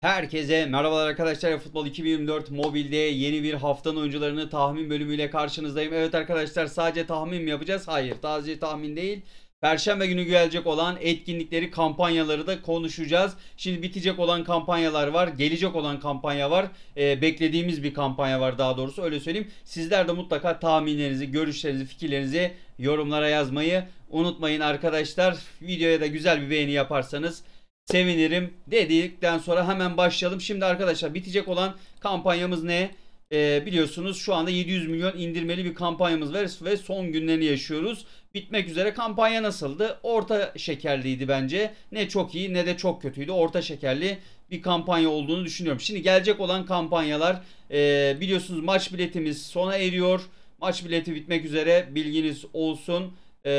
Herkese merhabalar arkadaşlar. Futbol 2024 mobilde yeni bir haftanın oyuncularını tahmin bölümüyle karşınızdayım. Evet arkadaşlar sadece tahmin mi yapacağız? Hayır sadece tahmin değil. Perşembe günü gelecek olan etkinlikleri, kampanyaları da konuşacağız. Şimdi bitecek olan kampanyalar var, gelecek olan kampanya var, e, beklediğimiz bir kampanya var daha doğrusu öyle söyleyeyim. Sizler de mutlaka tahminlerinizi, görüşlerinizi, fikirlerinizi yorumlara yazmayı unutmayın arkadaşlar. Videoya da güzel bir beğeni yaparsanız sevinirim dedikten sonra hemen başlayalım. Şimdi arkadaşlar bitecek olan kampanyamız ne? Ee, biliyorsunuz şu anda 700 milyon indirmeli bir kampanyamız var ve son günlerini yaşıyoruz. Bitmek üzere kampanya nasıldı? Orta şekerliydi bence. Ne çok iyi ne de çok kötüydü. Orta şekerli bir kampanya olduğunu düşünüyorum. Şimdi gelecek olan kampanyalar e, biliyorsunuz maç biletimiz sona eriyor. Maç bileti bitmek üzere bilginiz olsun e,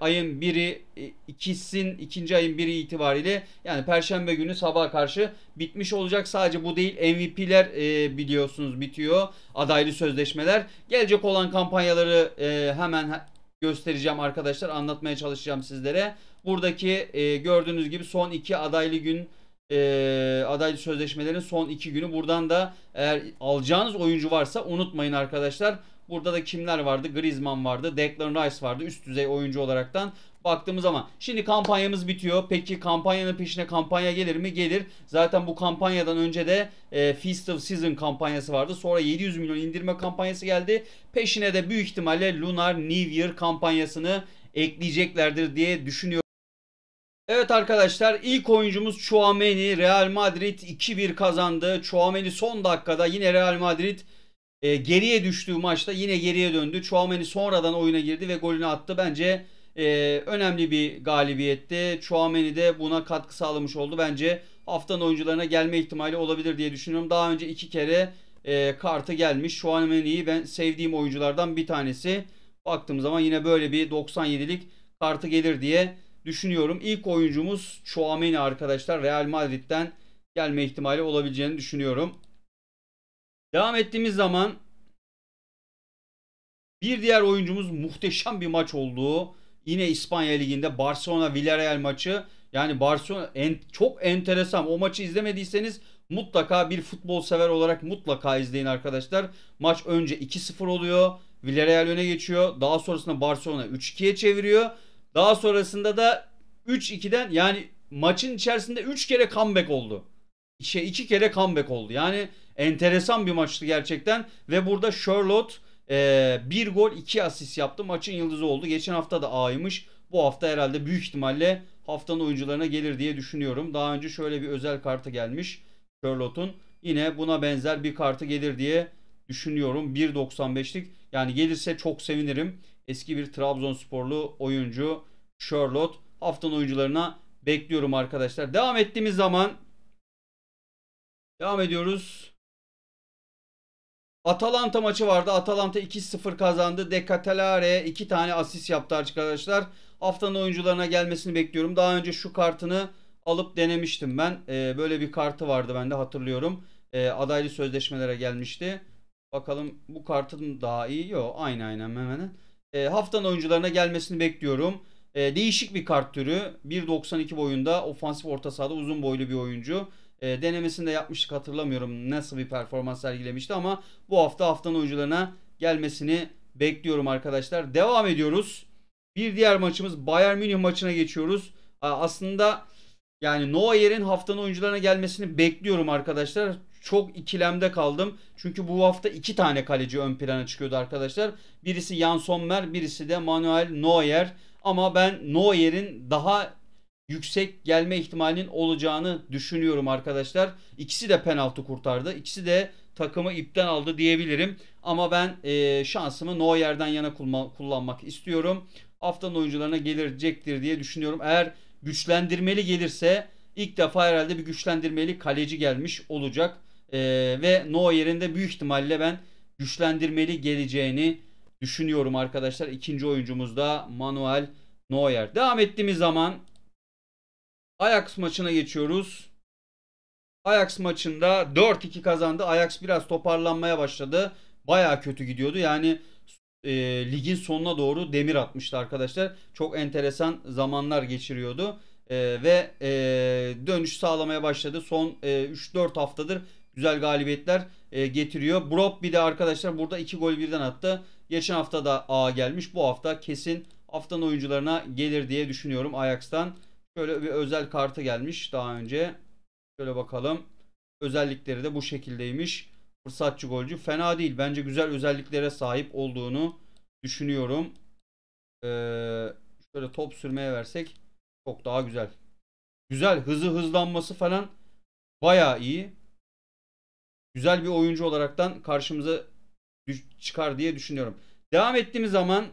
ayın biri e, ikisin ikinci ayın biri itibariyle yani perşembe günü sabah karşı bitmiş olacak. Sadece bu değil MVP'ler e, biliyorsunuz bitiyor. Adaylı sözleşmeler. Gelecek olan kampanyaları e, hemen göstereceğim arkadaşlar. Anlatmaya çalışacağım sizlere. Buradaki e, gördüğünüz gibi son iki adaylı gün e, adaylı sözleşmelerin son iki günü. Buradan da eğer alacağınız oyuncu varsa unutmayın arkadaşlar. Burada da kimler vardı? Griezmann vardı. Declan Rice vardı. Üst düzey oyuncu olaraktan baktığımız zaman. Şimdi kampanyamız bitiyor. Peki kampanyanın peşine kampanya gelir mi? Gelir. Zaten bu kampanyadan önce de e, Feast of Season kampanyası vardı. Sonra 700 milyon indirme kampanyası geldi. Peşine de büyük ihtimalle Lunar New Year kampanyasını ekleyeceklerdir diye düşünüyorum. Evet arkadaşlar ilk oyuncumuz Chouameni Real Madrid 2-1 kazandı. Chouameni son dakikada yine Real Madrid e, geriye düştüğü maçta yine geriye döndü. Chouameni sonradan oyuna girdi ve golünü attı. Bence e, önemli bir galibiyetti. Chouameni de buna katkı sağlamış oldu. Bence haftanın oyuncularına gelme ihtimali olabilir diye düşünüyorum. Daha önce iki kere e, kartı gelmiş. Chouameni'yi ben sevdiğim oyunculardan bir tanesi. Baktığım zaman yine böyle bir 97'lik kartı gelir diye düşünüyorum. İlk oyuncumuz Chouameni arkadaşlar. Real Madrid'den gelme ihtimali olabileceğini düşünüyorum. Devam ettiğimiz zaman bir diğer oyuncumuz muhteşem bir maç olduğu Yine İspanya Ligi'nde Barcelona Villarreal maçı. Yani Barcelona en, çok enteresan. O maçı izlemediyseniz mutlaka bir futbol sever olarak mutlaka izleyin arkadaşlar. Maç önce 2-0 oluyor. Villarreal öne geçiyor. Daha sonrasında Barcelona 3-2'ye çeviriyor. Daha sonrasında da 3-2'den yani maçın içerisinde 3 kere comeback oldu şey iki kere comeback oldu. Yani enteresan bir maçtı gerçekten ve burada Charlotte e, bir gol iki asist yaptı. Maçın yıldızı oldu. Geçen hafta da A'ymış. Bu hafta herhalde büyük ihtimalle haftanın oyuncularına gelir diye düşünüyorum. Daha önce şöyle bir özel kartı gelmiş Charlotte'un. Yine buna benzer bir kartı gelir diye düşünüyorum. 1.95'lik yani gelirse çok sevinirim. Eski bir Trabzonsporlu oyuncu Charlotte haftanın oyuncularına bekliyorum arkadaşlar. Devam ettiğimiz zaman Devam ediyoruz. Atalanta maçı vardı. Atalanta 2-0 kazandı. Decatelare 2 tane asist yaptı arkadaşlar. Haftanın oyuncularına gelmesini bekliyorum. Daha önce şu kartını alıp denemiştim ben. Ee, böyle bir kartı vardı ben de hatırlıyorum. Ee, adaylı sözleşmelere gelmişti. Bakalım bu kartın daha iyi. Yok aynı aynen hemen. Ee, haftanın oyuncularına gelmesini bekliyorum. Ee, değişik bir kart türü. 1.92 boyunda ofansif orta sahada uzun boylu bir oyuncu. E, denemesini yapmıştık hatırlamıyorum nasıl bir performans sergilemişti ama bu hafta haftanın oyuncularına gelmesini bekliyorum arkadaşlar. Devam ediyoruz. Bir diğer maçımız Bayern Münih maçına geçiyoruz. Aslında yani Neuer'in haftanın oyuncularına gelmesini bekliyorum arkadaşlar. Çok ikilemde kaldım. Çünkü bu hafta iki tane kaleci ön plana çıkıyordu arkadaşlar. Birisi Jan Sommer, birisi de Manuel Neuer. Ama ben Neuer'in daha yüksek gelme ihtimalinin olacağını düşünüyorum arkadaşlar. İkisi de penaltı kurtardı. İkisi de takımı ipten aldı diyebilirim. Ama ben e, şansımı Neuer'den yana kullanmak istiyorum. Haftanın oyuncularına gelecektir diye düşünüyorum. Eğer güçlendirmeli gelirse ilk defa herhalde bir güçlendirmeli kaleci gelmiş olacak. E, ve Neuer'in de büyük ihtimalle ben güçlendirmeli geleceğini düşünüyorum arkadaşlar. İkinci oyuncumuz da Manuel Neuer. Devam ettiğimiz zaman Ajax maçına geçiyoruz. Ajax maçında 4-2 kazandı. Ajax biraz toparlanmaya başladı. Baya kötü gidiyordu. Yani e, ligin sonuna doğru demir atmıştı arkadaşlar. Çok enteresan zamanlar geçiriyordu. E, ve e, dönüş sağlamaya başladı. Son e, 3-4 haftadır güzel galibiyetler e, getiriyor. Brop bir de arkadaşlar burada 2 gol birden attı. Geçen hafta da A gelmiş. Bu hafta kesin haftanın oyuncularına gelir diye düşünüyorum Ajax'tan. Şöyle bir özel kartı gelmiş daha önce. Şöyle bakalım. Özellikleri de bu şekildeymiş. Fırsatçı golcü. Fena değil. Bence güzel özelliklere sahip olduğunu düşünüyorum. Ee, şöyle top sürmeye versek çok daha güzel. Güzel. Hızı hızlanması falan baya iyi. Güzel bir oyuncu olaraktan karşımıza çıkar diye düşünüyorum. Devam ettiğimiz zaman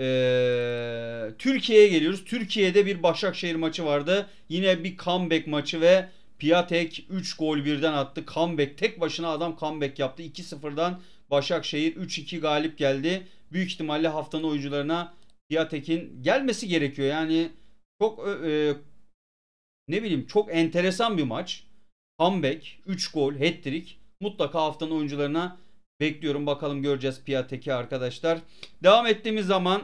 ee, Türkiye'ye geliyoruz. Türkiye'de bir Başakşehir maçı vardı. Yine bir comeback maçı ve Piatek 3 gol birden attı. Comeback tek başına adam comeback yaptı. 2-0'dan Başakşehir 3-2 galip geldi. Büyük ihtimalle haftanın oyuncularına Piatek'in gelmesi gerekiyor. Yani çok e, e ne bileyim çok enteresan bir maç. Comeback, 3 gol, hat-trick mutlaka haftanın oyuncularına Bekliyorum bakalım göreceğiz Piatek'i arkadaşlar. Devam ettiğimiz zaman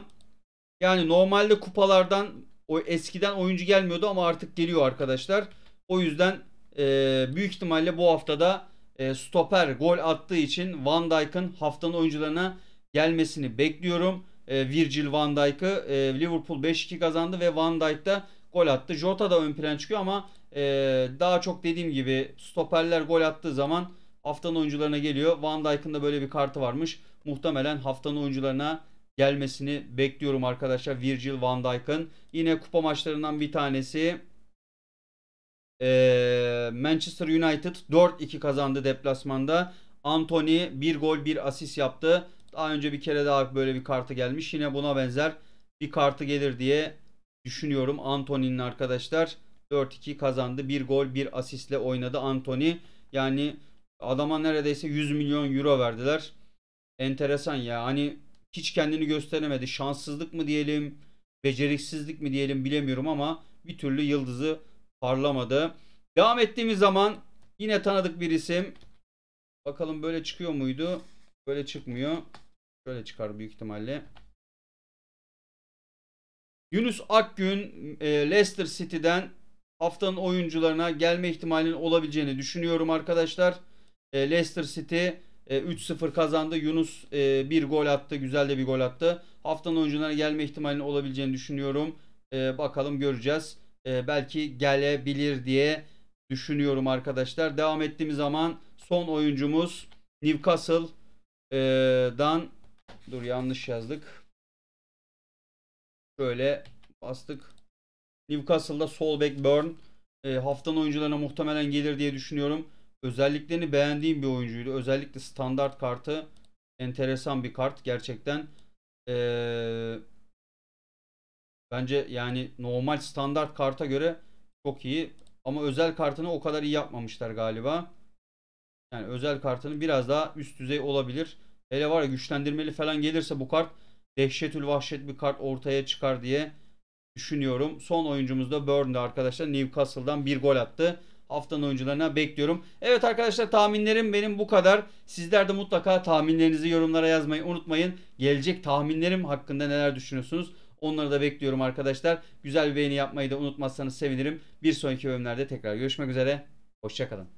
yani normalde kupalardan o eskiden oyuncu gelmiyordu ama artık geliyor arkadaşlar. O yüzden e, büyük ihtimalle bu haftada e, stoper gol attığı için Van Dijk'ın haftanın oyuncularına gelmesini bekliyorum. E, Virgil Van Dijk'ı e, Liverpool 5-2 kazandı ve Van Dijk da gol attı. Jota da ön plan çıkıyor ama e, daha çok dediğim gibi stoperler gol attığı zaman haftanın oyuncularına geliyor. Van Dijk'ın da böyle bir kartı varmış. Muhtemelen haftanın oyuncularına gelmesini bekliyorum arkadaşlar. Virgil Van Dijk'ın. Yine kupa maçlarından bir tanesi. Ee, Manchester United 4-2 kazandı deplasmanda. Anthony 1 gol 1 asist yaptı. Daha önce bir kere daha böyle bir kartı gelmiş. Yine buna benzer bir kartı gelir diye düşünüyorum. Anthony'nin arkadaşlar 4-2 kazandı. 1 gol 1 asistle oynadı Anthony. Yani Adama neredeyse 100 milyon euro verdiler. Enteresan ya. Hani hiç kendini gösteremedi. Şanssızlık mı diyelim, beceriksizlik mi diyelim bilemiyorum ama bir türlü yıldızı parlamadı. Devam ettiğimiz zaman yine tanıdık bir isim. Bakalım böyle çıkıyor muydu? Böyle çıkmıyor. Şöyle çıkar büyük ihtimalle. Yunus Akgün e, Leicester City'den haftanın oyuncularına gelme ihtimalinin olabileceğini düşünüyorum arkadaşlar. E, Leicester City e, 3-0 kazandı. Yunus e, bir gol attı. Güzel de bir gol attı. Haftanın oyuncularına gelme ihtimalinin olabileceğini düşünüyorum. E, bakalım göreceğiz. E, belki gelebilir diye düşünüyorum arkadaşlar. Devam ettiğimiz zaman son oyuncumuz Newcastle'dan e, dur yanlış yazdık. Şöyle bastık. Newcastle'da sol Burn e, haftanın oyuncularına muhtemelen gelir diye düşünüyorum. Özelliklerini beğendiğim bir oyuncuydu. Özellikle standart kartı enteresan bir kart. Gerçekten ee, bence yani normal standart karta göre çok iyi. Ama özel kartını o kadar iyi yapmamışlar galiba. Yani özel kartını biraz daha üst düzey olabilir. Hele var ya güçlendirmeli falan gelirse bu kart dehşetül vahşet bir kart ortaya çıkar diye düşünüyorum. Son oyuncumuz da Burnley arkadaşlar. Newcastle'dan bir gol attı haftanın oyuncularına bekliyorum. Evet arkadaşlar tahminlerim benim bu kadar. Sizler de mutlaka tahminlerinizi yorumlara yazmayı unutmayın. Gelecek tahminlerim hakkında neler düşünüyorsunuz? Onları da bekliyorum arkadaşlar. Güzel bir beğeni yapmayı da unutmazsanız sevinirim. Bir sonraki bölümlerde tekrar görüşmek üzere. Hoşçakalın.